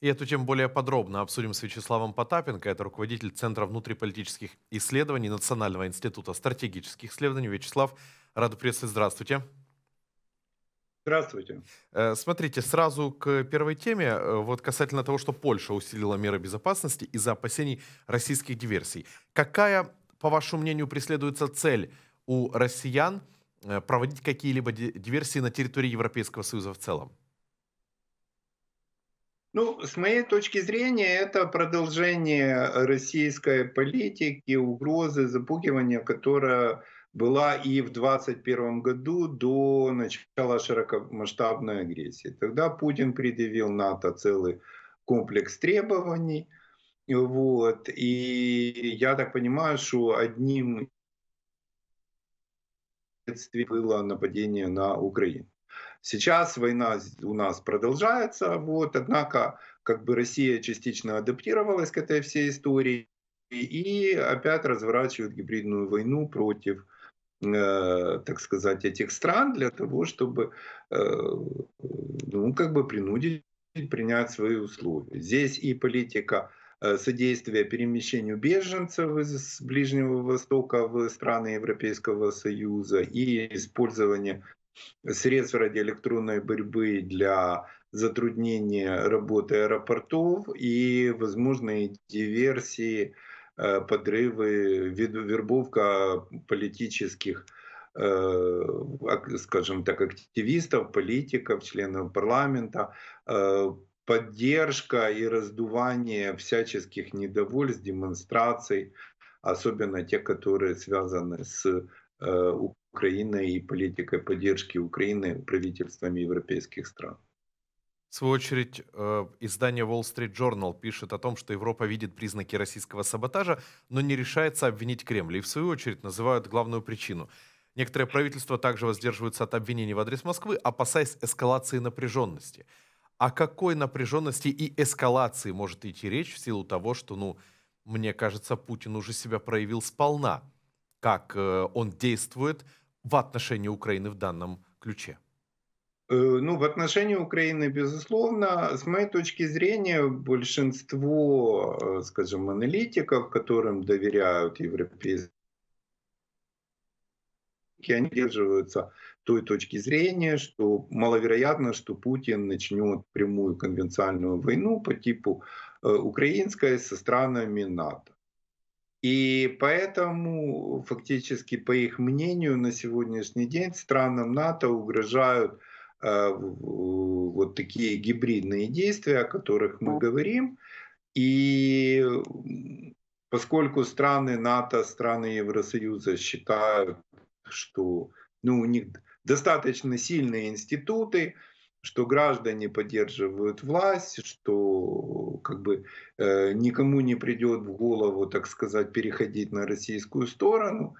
И эту тему более подробно обсудим с Вячеславом Потапенко. Это руководитель Центра внутриполитических исследований Национального института стратегических исследований. Вячеслав, рад приветствовать. Здравствуйте. Здравствуйте. Э, смотрите, сразу к первой теме. Э, вот касательно того, что Польша усилила меры безопасности из-за опасений российских диверсий. Какая, по вашему мнению, преследуется цель у россиян э, проводить какие-либо диверсии на территории Европейского Союза в целом? Ну, с моей точки зрения, это продолжение российской политики, угрозы, запугивания, которая была и в 2021 году до начала широкомасштабной агрессии. Тогда Путин предъявил НАТО целый комплекс требований. Вот. И я так понимаю, что одним из было нападение на Украину. Сейчас война у нас продолжается, вот, однако как бы Россия частично адаптировалась к этой всей истории и опять разворачивает гибридную войну против Э, так сказать, этих стран для того, чтобы э, ну, как бы принудить принять свои условия. Здесь и политика э, содействия перемещению беженцев из Ближнего Востока в страны Европейского Союза, и использование средств радиоэлектронной борьбы для затруднения работы аэропортов и возможные диверсии, э, подрывы, вербовка политических э, скажем так, активистов, политиков, членов парламента, э, поддержка и раздувание всяческих недовольств, демонстраций, особенно те, которые связаны с Украины и политикой поддержки Украины правительствами европейских стран. В свою очередь, э, издание Wall Street Journal пишет о том, что Европа видит признаки российского саботажа, но не решается обвинить Кремль. И в свою очередь называют главную причину. Некоторые правительства также воздерживаются от обвинений в адрес Москвы, опасаясь эскалации напряженности. О какой напряженности и эскалации может идти речь в силу того, что, ну, мне кажется, Путин уже себя проявил сполна, как э, он действует – в отношении Украины в данном ключе? Э, ну, в отношении Украины, безусловно, с моей точки зрения, большинство, э, скажем, аналитиков, которым доверяют европейские они держатся той точки зрения, что маловероятно, что Путин начнет прямую конвенциальную войну по типу э, украинской со странами НАТО. И поэтому, фактически, по их мнению, на сегодняшний день странам НАТО угрожают э, вот такие гибридные действия, о которых мы говорим. И поскольку страны НАТО, страны Евросоюза считают, что ну, у них достаточно сильные институты, что граждане поддерживают власть, что как бы э, никому не придет в голову, так сказать, переходить на российскую сторону.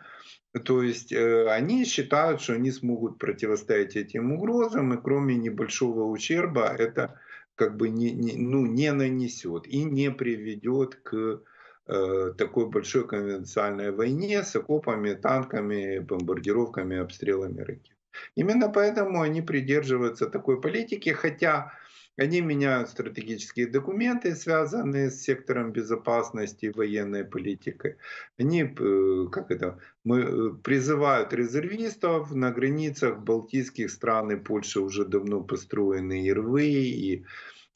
То есть э, они считают, что они смогут противостоять этим угрозам, и кроме небольшого ущерба это как бы не, не, ну, не нанесет и не приведет к э, такой большой конвенциальной войне с окопами, танками, бомбардировками, обстрелами ракет. Именно поэтому они придерживаются такой политики, хотя они меняют стратегические документы, связанные с сектором безопасности и военной политикой. Они э, как это, мы, э, призывают резервистов на границах балтийских стран и Польши уже давно построены и и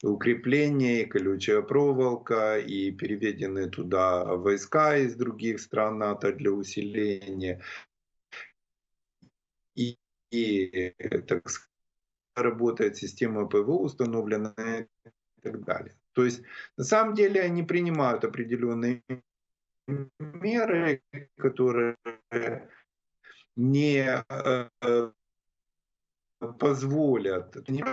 укрепления, и колючая проволока, и переведены туда войска из других стран НАТО для усиления и, так сказать, работает система ПВО, установленная и так далее. То есть на самом деле они принимают определенные меры, которые не э, э позволят они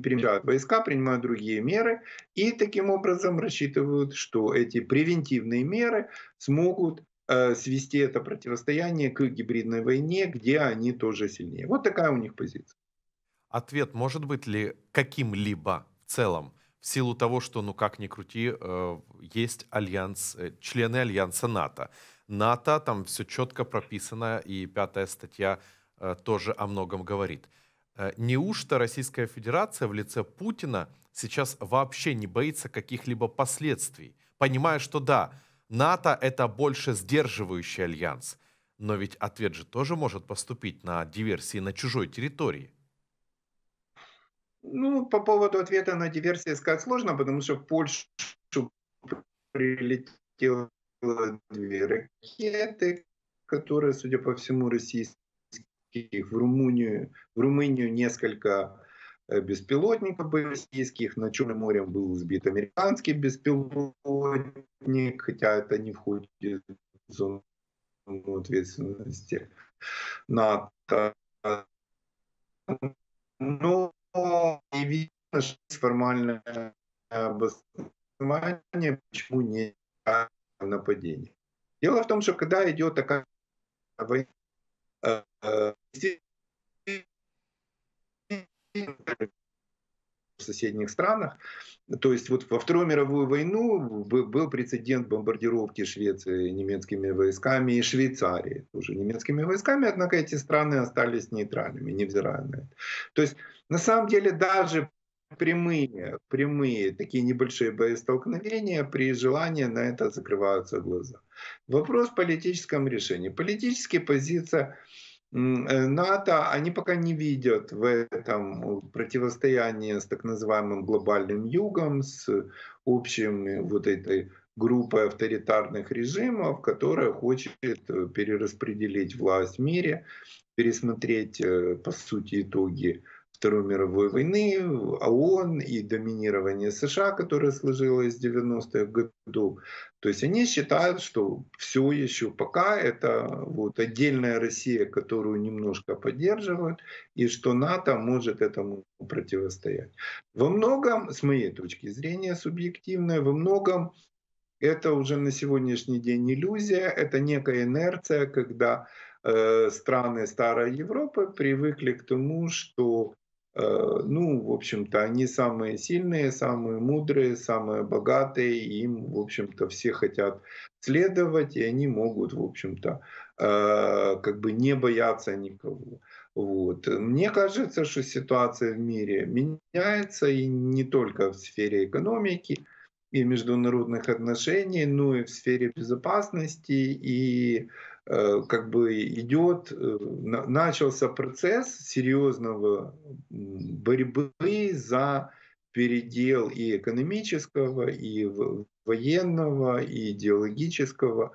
принимают. войска, принимают другие меры и таким образом рассчитывают, что эти превентивные меры смогут Э, свести это противостояние к гибридной войне, где они тоже сильнее. Вот такая у них позиция. Ответ может быть ли каким-либо в целом, в силу того, что, ну как ни крути, э, есть альянс, э, члены альянса НАТО. НАТО, там все четко прописано, и пятая статья тоже о многом говорит. Неужто Российская Федерация в лице Путина сейчас вообще не боится каких-либо последствий? Понимая, что да, НАТО – это больше сдерживающий альянс. Но ведь ответ же тоже может поступить на диверсии на чужой территории. Ну, по поводу ответа на диверсии сказать сложно, потому что в Польшу прилетело две ракеты, которые, судя по всему, российские, в Румынию, в Румынию несколько Э, беспилотников российских. На Черным море был сбит американский беспилотник, хотя это не входит в зону ответственности НАТО. Но не видно, что есть формальное обоснование, почему не нападение. Дело в том, что когда идет такая война, э, э, соседних странах. То есть вот во Вторую мировую войну был прецедент бомбардировки Швеции немецкими войсками и Швейцарии тоже немецкими войсками, однако эти страны остались нейтральными, невзирая на это. То есть на самом деле даже прямые, прямые такие небольшие боестолкновения, при желании на это закрываются глаза. Вопрос в политическом решении. Политически позиция Э, НАТО, ну, они пока не видят в этом э, противостоянии с так называемым глобальным югом, с общим э, вот этой группой авторитарных режимов, которая хочет перераспределить власть в мире, пересмотреть, по сути, итоги Второй мировой войны, ООН и доминирование США, которое сложилось с 90-х годов. То есть они считают, что все еще пока это вот отдельная Россия, которую немножко поддерживают, и что НАТО может этому противостоять. Во многом, с моей точки зрения, субъективное, во многом это уже на сегодняшний день иллюзия, это некая инерция, когда э, страны старой Европы привыкли к тому, что Э, ну, в общем-то, они самые сильные, самые мудрые, самые богатые, им, в общем-то, все хотят следовать, и они могут, в общем-то, э, как бы не бояться никого. Вот. Мне кажется, что ситуация в мире меняется, и не только в сфере экономики и международных отношений, но и в сфере безопасности, и Э, как бы идет, э, начался процесс серьезного борьбы за передел и экономического, и военного, и идеологического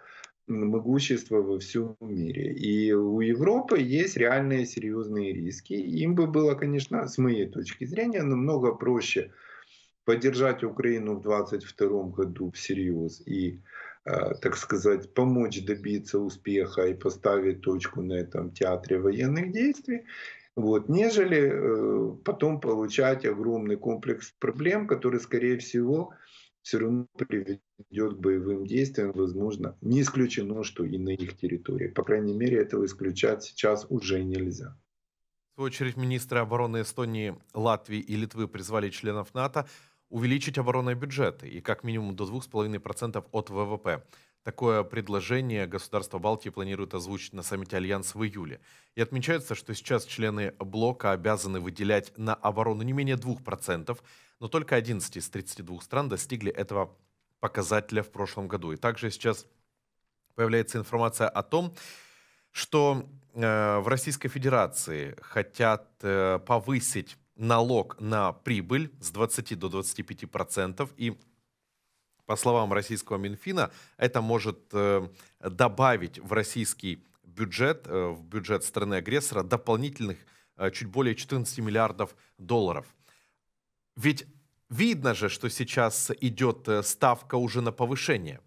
могущества во всем мире. И у Европы есть реальные серьезные риски. Им бы было, конечно, с моей точки зрения, намного проще поддержать Украину в 2022 году всерьез и Э, так сказать, помочь добиться успеха и поставить точку на этом театре военных действий, вот, нежели э, потом получать огромный комплекс проблем, который, скорее всего, все равно приведет к боевым действиям, возможно, не исключено, что и на их территории. По крайней мере, этого исключать сейчас уже нельзя. В свою очередь, министры обороны Эстонии, Латвии и Литвы призвали членов НАТО увеличить оборонные бюджеты и как минимум до 2,5% от ВВП. Такое предложение государство Балтии планирует озвучить на саммите Альянс в июле. И отмечается, что сейчас члены блока обязаны выделять на оборону не менее 2%, но только 11 из 32 стран достигли этого показателя в прошлом году. И также сейчас появляется информация о том, что э, в Российской Федерации хотят э, повысить налог на прибыль с 20 до 25 процентов и по словам российского Минфина, это может э, добавить в российский бюджет, э, в бюджет страны-агрессора дополнительных э, чуть более 14 миллиардов долларов. Ведь видно же, что сейчас идет э, ставка уже на повышение.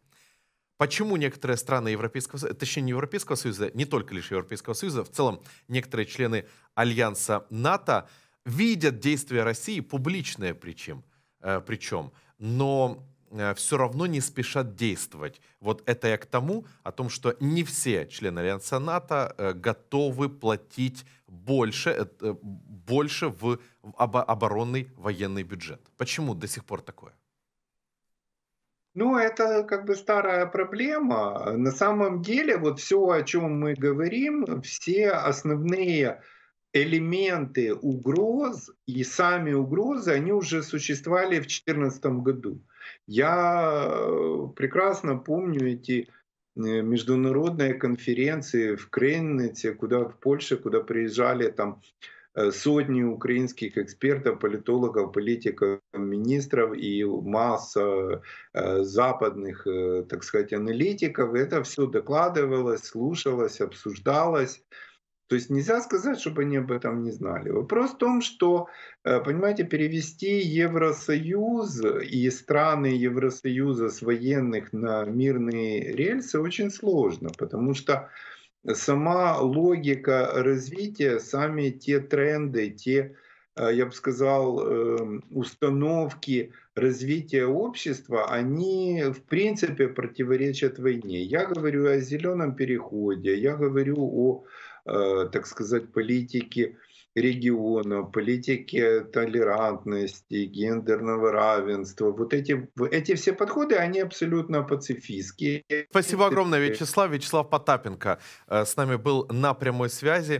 Почему некоторые страны Европейского Союза, точнее не Европейского Союза, не только лишь Европейского Союза, в целом некоторые члены Альянса НАТО – видят действия России, публичные причем, э, причем но э, все равно не спешат действовать. Вот это я к тому, о том, что не все члены Альянса НАТО э, готовы платить больше, больше в оборонный военный бюджет. Почему до сих пор такое? Ну, это как бы старая проблема. На самом деле, вот все, о чем мы говорим, все основные элементы угроз и сами угрозы, они уже существовали в 2014 году. Я э, прекрасно помню эти э, международные конференции в Крейнете, куда в Польше, куда приезжали там э, сотни украинских экспертов, политологов, политиков, министров и масса западных, так сказать, аналитиков. Это все докладывалось, слушалось, обсуждалось. То есть нельзя сказать, чтобы они об этом не знали. Вопрос в том, что, э, понимаете, перевести Евросоюз и страны Евросоюза с военных на мирные рельсы очень сложно, потому что сама логика развития, сами те тренды, те, э, я бы сказал, эм, установки развития общества, они в принципе противоречат войне. Я говорю о зеленом переходе, я говорю о Э, так сказать, политики региона, политики толерантности, гендерного равенства. Вот эти, эти все подходы, они абсолютно пацифистские. Спасибо огромное, Вячеслав. Вячеслав Потапенко э, с нами был на прямой связи.